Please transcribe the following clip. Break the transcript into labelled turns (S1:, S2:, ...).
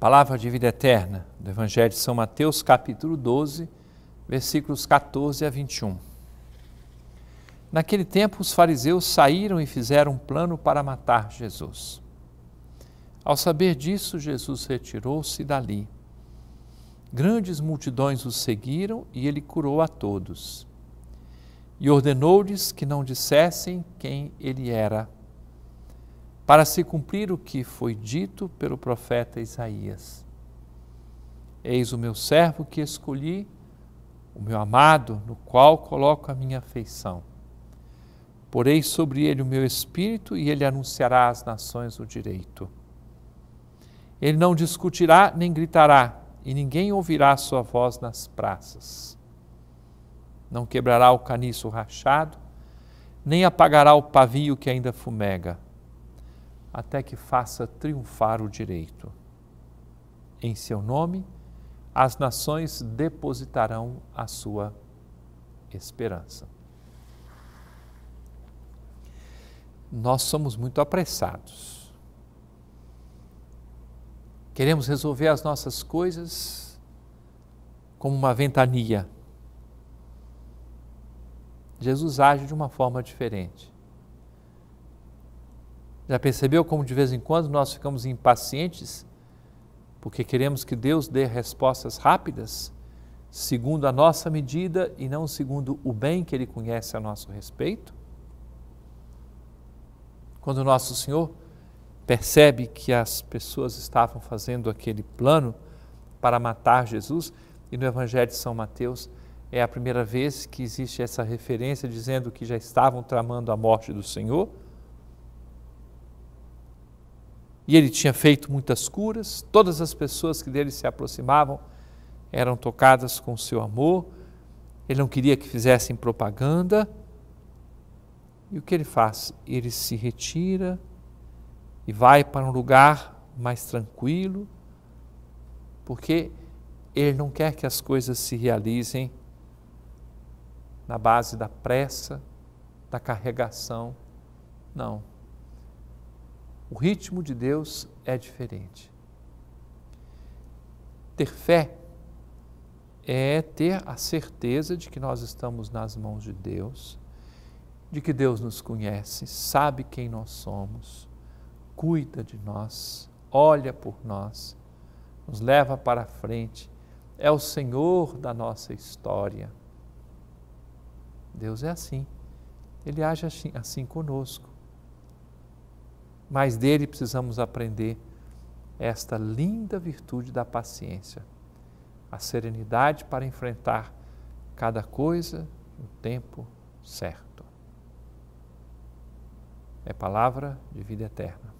S1: Palavra de vida eterna do Evangelho de São Mateus, capítulo 12, versículos 14 a 21. Naquele tempo, os fariseus saíram e fizeram um plano para matar Jesus. Ao saber disso, Jesus retirou-se dali. Grandes multidões o seguiram e ele curou a todos. E ordenou-lhes que não dissessem quem ele era para se cumprir o que foi dito pelo profeta Isaías. Eis o meu servo que escolhi, o meu amado, no qual coloco a minha afeição. Porei sobre ele o meu espírito e ele anunciará às nações o direito. Ele não discutirá nem gritará, e ninguém ouvirá sua voz nas praças. Não quebrará o caniço rachado, nem apagará o pavio que ainda fumega até que faça triunfar o direito. Em seu nome, as nações depositarão a sua esperança. Nós somos muito apressados. Queremos resolver as nossas coisas como uma ventania. Jesus age de uma forma diferente. Já percebeu como de vez em quando nós ficamos impacientes porque queremos que Deus dê respostas rápidas, segundo a nossa medida e não segundo o bem que Ele conhece a nosso respeito? Quando nosso Senhor percebe que as pessoas estavam fazendo aquele plano para matar Jesus, e no Evangelho de São Mateus é a primeira vez que existe essa referência dizendo que já estavam tramando a morte do Senhor e ele tinha feito muitas curas, todas as pessoas que dele se aproximavam eram tocadas com o seu amor, ele não queria que fizessem propaganda. E o que ele faz? Ele se retira e vai para um lugar mais tranquilo, porque ele não quer que as coisas se realizem na base da pressa, da carregação. Não. O ritmo de Deus é diferente. Ter fé é ter a certeza de que nós estamos nas mãos de Deus, de que Deus nos conhece, sabe quem nós somos, cuida de nós, olha por nós, nos leva para a frente, é o Senhor da nossa história. Deus é assim, Ele age assim, assim conosco mas dele precisamos aprender esta linda virtude da paciência, a serenidade para enfrentar cada coisa no tempo certo. É palavra de vida eterna.